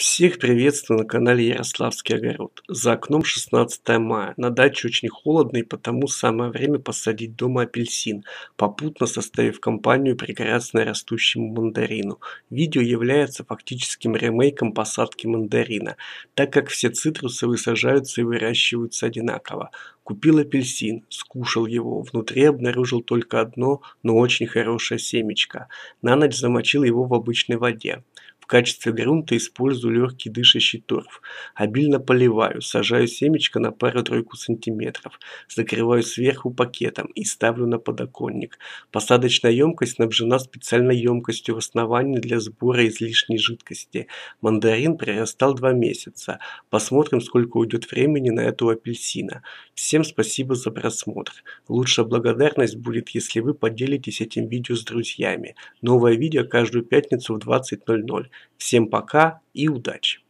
Всех приветствую на канале Ярославский огород. За окном 16 мая. На даче очень холодно и потому самое время посадить дома апельсин, попутно составив компанию прекрасно растущему мандарину. Видео является фактическим ремейком посадки мандарина, так как все цитрусы сажаются и выращиваются одинаково. Купил апельсин, скушал его, внутри обнаружил только одно, но очень хорошее семечко. На ночь замочил его в обычной воде качестве грунта использую легкий дышащий торф. Обильно поливаю, сажаю семечко на пару-тройку сантиметров, закрываю сверху пакетом и ставлю на подоконник. Посадочная емкость снабжена специальной емкостью в основании для сбора излишней жидкости. Мандарин прирастал два месяца. Посмотрим, сколько уйдет времени на эту апельсина. Всем спасибо за просмотр. Лучшая благодарность будет, если вы поделитесь этим видео с друзьями. Новое видео каждую пятницу в 20.00. Всем пока и удачи!